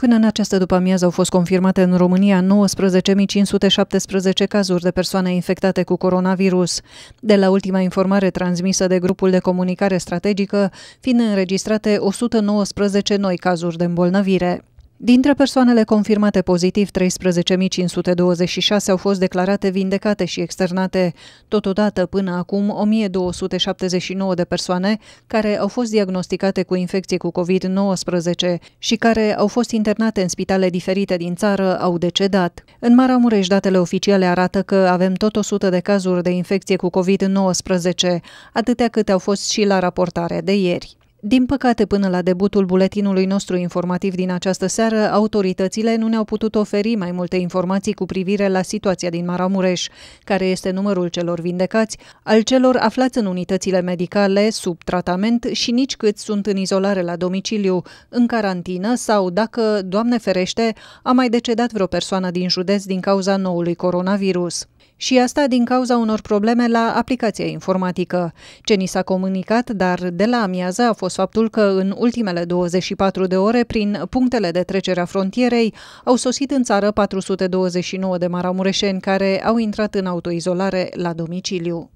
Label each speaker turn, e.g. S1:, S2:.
S1: Până în această după-amiază au fost confirmate în România 19.517 cazuri de persoane infectate cu coronavirus, de la ultima informare transmisă de grupul de comunicare strategică, fiind înregistrate 119 noi cazuri de îmbolnăvire. Dintre persoanele confirmate pozitiv, 13.526 au fost declarate vindecate și externate. Totodată, până acum, 1.279 de persoane care au fost diagnosticate cu infecție cu COVID-19 și care au fost internate în spitale diferite din țară au decedat. În Maramureș, datele oficiale arată că avem tot 100 de cazuri de infecție cu COVID-19, atâtea câte au fost și la raportare de ieri. Din păcate, până la debutul buletinului nostru informativ din această seară, autoritățile nu ne-au putut oferi mai multe informații cu privire la situația din Maramureș, care este numărul celor vindecați, al celor aflați în unitățile medicale sub tratament și nici cât sunt în izolare la domiciliu, în carantină sau dacă, Doamne ferește, a mai decedat vreo persoană din județ din cauza noului coronavirus și asta din cauza unor probleme la aplicația informatică. Ce ni s-a comunicat, dar de la amiază, a fost faptul că în ultimele 24 de ore, prin punctele de trecere a frontierei, au sosit în țară 429 de maramureșeni care au intrat în autoizolare la domiciliu.